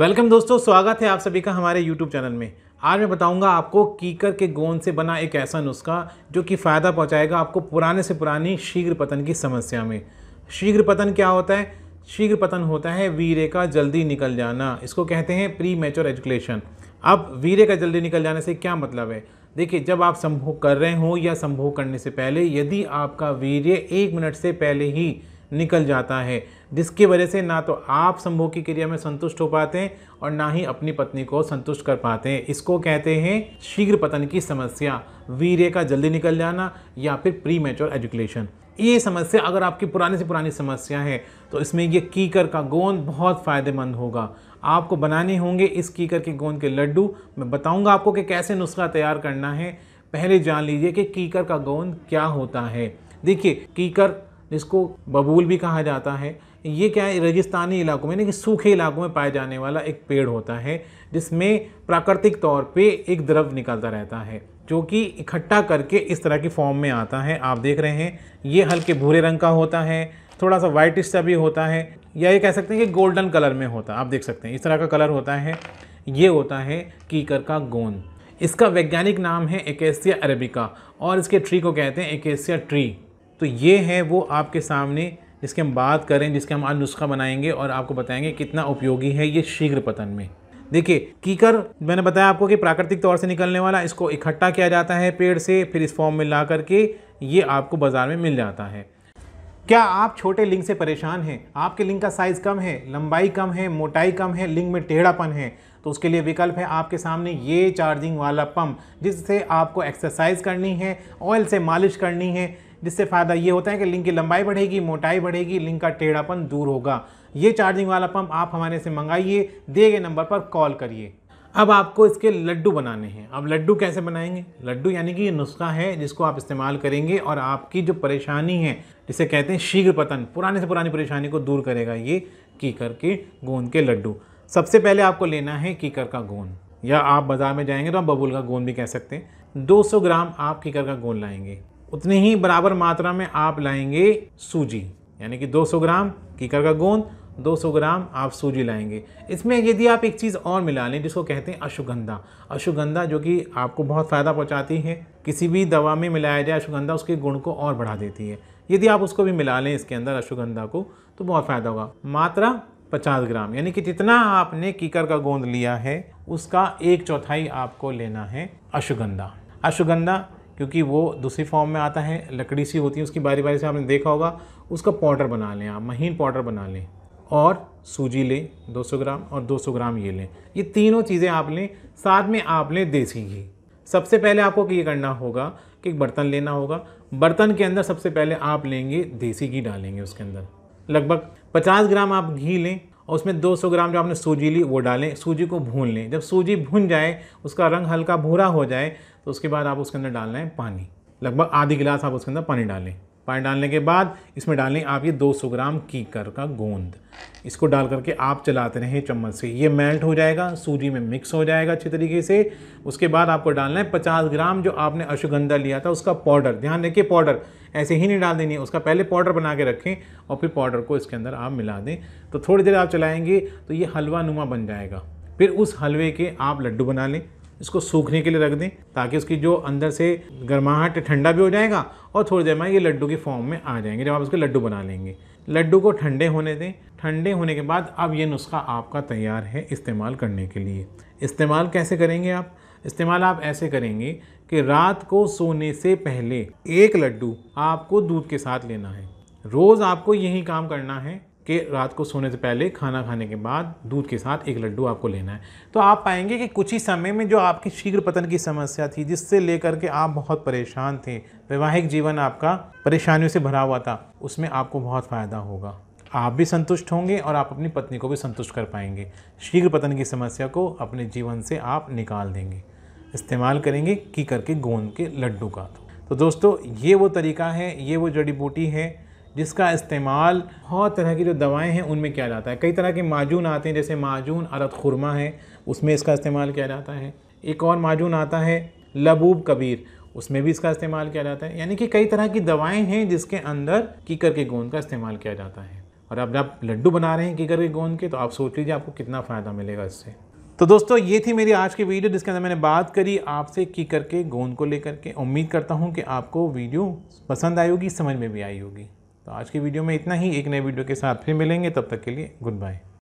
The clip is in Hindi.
वेलकम दोस्तों स्वागत है आप सभी का हमारे यूट्यूब चैनल में आज मैं बताऊंगा आपको कीकर के गोंद से बना एक ऐसा नुस्खा जो कि फ़ायदा पहुंचाएगा आपको पुराने से पुरानी शीघ्र पतन की समस्या में शीघ्र पतन क्या होता है शीघ्र पतन होता है वीरे का जल्दी निकल जाना इसको कहते हैं प्री मेचोर एजुकेशन अब वीरे का जल्दी निकल जाने से क्या मतलब है देखिए जब आप संभोग कर रहे हो या संभोग करने से पहले यदि आपका वीर्य एक मिनट से पहले ही निकल जाता है जिसकी वजह से ना तो आप संभोग की क्रिया में संतुष्ट हो पाते हैं और ना ही अपनी पत्नी को संतुष्ट कर पाते हैं इसको कहते हैं शीघ्र पतन की समस्या वीर्य का जल्दी निकल जाना या फिर प्री मेच्योर एजुकेशन ये समस्या अगर आपकी पुरानी से पुरानी समस्या है तो इसमें ये कीकर का गोंद बहुत फ़ायदेमंद होगा आपको बनाने होंगे इस कीकर के गोंद के लड्डू मैं बताऊंगा आपको कि कैसे नुस्खा तैयार करना है पहले जान लीजिए कि कीकर का गोंद क्या होता है देखिए कीकर जिसको बबूल भी कहा जाता है ये क्या है रेगिस्तानी इलाकों में यानी कि सूखे इलाकों में पाए जाने वाला एक पेड़ होता है जिसमें प्राकृतिक तौर पे एक द्रव निकलता रहता है जो कि इकट्ठा करके इस तरह की फॉर्म में आता है आप देख रहे हैं ये हल्के भूरे रंग का होता है थोड़ा सा वाइटिश सा भी होता है या ये कह सकते हैं कि गोल्डन कलर में होता है आप देख सकते हैं इस तरह का कलर होता है ये होता है कीकर का गोंद इसका वैज्ञानिक नाम है एकेसिया अरेबिका और इसके ट्री को कहते हैं एकेसिया ट्री तो ये है वो आपके सामने जिसके हम बात करें जिसके हम आज नुस्खा बनाएंगे और आपको बताएंगे कितना उपयोगी है ये शीघ्र पतन में देखिए कीकर मैंने बताया आपको कि प्राकृतिक तौर से निकलने वाला इसको इकट्ठा किया जाता है पेड़ से फिर इस फॉर्म में ला करके ये आपको बाज़ार में मिल जाता है क्या आप छोटे लिंग से परेशान हैं आपके लिंग का साइज़ कम है लंबाई कम है मोटाई कम है लिंग में टेढ़ापन है तो उसके लिए विकल्प है आपके सामने ये चार्जिंग वाला पंप जिससे आपको एक्सरसाइज करनी है ऑयल से मालिश करनी है जिससे फ़ायदा ये होता है कि लिंक की लंबाई बढ़ेगी मोटाई बढ़ेगी लिंक का टेढ़ापन दूर होगा ये चार्जिंग वाला पंप आप हमारे से मंगाइए दिए गए नंबर पर कॉल करिए अब आपको इसके लड्डू बनाने हैं अब लड्डू कैसे बनाएंगे लड्डू यानी कि ये नुस्खा है जिसको आप इस्तेमाल करेंगे और आपकी जो परेशानी है जिसे कहते हैं शीघ्र पतन पुराने से पुरानी परेशानी को दूर करेगा ये की करके गोंद के लड्डू सबसे पहले आपको लेना है कीकर का गोंद या आप बाज़ार में जाएंगे तो आप बबूल का गोंद भी कह सकते हैं 200 ग्राम आप कीकर का गोंद लाएंगे उतनी ही बराबर मात्रा में आप लाएंगे सूजी यानी कि 200 ग्राम कीकर का गोंद 200 ग्राम आप सूजी लाएंगे इसमें यदि आप एक चीज़ और मिला लें जिसको कहते हैं अश्वगंधा अश्वगंधा जो कि आपको बहुत फ़ायदा पहुंचाती है किसी भी दवा में मिलाया जाए अश्वगंधा उसके गुण को और बढ़ा देती है यदि आप उसको भी मिला लें इसके अंदर अश्वगंधा को तो बहुत फ़ायदा होगा मात्रा पचास ग्राम यानी कि जितना आपने कीकर का गोंद लिया है उसका एक चौथाई आपको लेना है अश्वगंधा अश्वगंधा क्योंकि वो दूसरी फॉर्म में आता है लकड़ी सी होती है उसकी बारी बारी से आपने देखा होगा उसका पाउडर बना लें आप महीन पाउडर बना लें और सूजी लें 200 ग्राम और 200 ग्राम ये लें ये तीनों चीज़ें आप लें साथ में आप लें देसी घी सबसे पहले आपको ये करना होगा कि एक बर्तन लेना होगा बर्तन के अंदर सबसे पहले आप लेंगे देसी घी डालेंगे उसके अंदर लगभग 50 ग्राम आप घी लें और उसमें 200 ग्राम जो आपने सूजी ली वो डालें सूजी को भून लें जब सूजी भून जाए उसका रंग हल्का भूरा हो जाए तो उसके बाद आप उसके अंदर डालना है पानी लगभग आधी गिलास आप उसके अंदर पानी डालें पानी डालने के बाद इसमें डालें आप ये 200 ग्राम कीकर का गोंद इसको डाल करके आप चलाते रहें चम्मच से ये मेल्ट हो जाएगा सूजी में मिक्स हो जाएगा अच्छे तरीके से उसके बाद आपको डालना है 50 ग्राम जो आपने अश्वगंधा लिया था उसका पाउडर ध्यान रखिए पाउडर ऐसे ही नहीं डाल देनी है उसका पहले पाउडर बना के रखें और फिर पाउडर को इसके अंदर आप मिला दें तो थोड़ी देर आप चलाएँगे तो ये हलवा नुमा बन जाएगा फिर उस हलवे के आप लड्डू बना लें इसको सूखने के लिए रख दें ताकि उसकी जो अंदर से गर्माहट ठंडा भी हो जाएगा और थोड़ी देर में ये लड्डू के फॉर्म में आ जाएंगे जब आप उसके लड्डू बना लेंगे लड्डू को ठंडे होने दें ठंडे होने के बाद अब ये नुस्खा आपका तैयार है इस्तेमाल करने के लिए इस्तेमाल कैसे करेंगे आप इस्तेमाल आप ऐसे करेंगे कि रात को सोने से पहले एक लड्डू आपको दूध के साथ लेना है रोज़ आपको यही काम करना है कि रात को सोने से पहले खाना खाने के बाद दूध के साथ एक लड्डू आपको लेना है तो आप पाएंगे कि कुछ ही समय में जो आपकी शीघ्र पतन की समस्या थी जिससे लेकर के आप बहुत परेशान थे वैवाहिक जीवन आपका परेशानियों से भरा हुआ था उसमें आपको बहुत फ़ायदा होगा आप भी संतुष्ट होंगे और आप अपनी पत्नी को भी संतुष्ट कर पाएंगे शीघ्र पतन की समस्या को अपने जीवन से आप निकाल देंगे इस्तेमाल करेंगे की करके गोंद के लड्डू का तो दोस्तों ये वो तरीका है ये वो जड़ी बूटी है जिसका इस्तेमाल बहुत तरह की जो दवाएं हैं उनमें किया जाता है कई तरह के माजून आते हैं जैसे माजून अरत खुरमा है उसमें इसका इस्तेमाल किया जाता है एक और माजून आता है लबूब कबीर उसमें भी इसका इस्तेमाल किया जाता है यानी कि कई तरह की दवाएं हैं जिसके अंदर कीकर के गोंद का इस्तेमाल किया जाता है और अब आप लड्डू बना रहे हैं कीकर के गोंद के तो आप सोच लीजिए आपको कितना फ़ायदा मिलेगा इससे तो दोस्तों ये थी मेरी आज की वीडियो जिसके अंदर मैंने बात करी आपसे की करके गोंद को लेकर के उम्मीद करता हूँ कि आपको वीडियो पसंद आई होगी समझ में भी आई होगी तो आज की वीडियो में इतना ही एक नए वीडियो के साथ फिर मिलेंगे तब तक के लिए गुड बाय